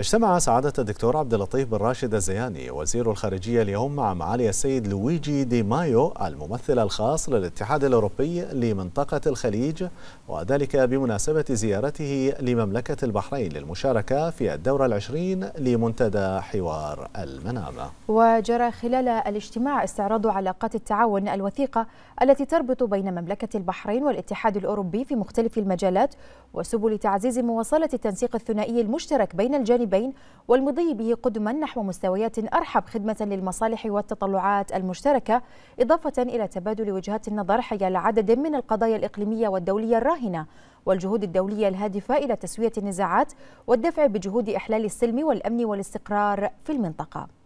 اجتمع سعادة الدكتور عبد اللطيف بن راشد الزياني وزير الخارجية اليوم مع معالي السيد لويجي دي مايو الممثل الخاص للاتحاد الأوروبي لمنطقة الخليج وذلك بمناسبة زيارته لمملكة البحرين للمشاركة في الدورة العشرين لمنتدى حوار المنامة وجرى خلال الاجتماع استعراض علاقات التعاون الوثيقة التي تربط بين مملكة البحرين والاتحاد الأوروبي في مختلف المجالات وسبل تعزيز مواصلة التنسيق الثنائي المشترك بين الجانبين الجانبين والمضي به قدما نحو مستويات أرحب خدمة للمصالح والتطلعات المشتركة إضافة إلى تبادل وجهات النظر حيال عدد من القضايا الإقليمية والدولية الراهنة والجهود الدولية الهادفة إلى تسوية النزاعات والدفع بجهود إحلال السلم والأمن والاستقرار في المنطقة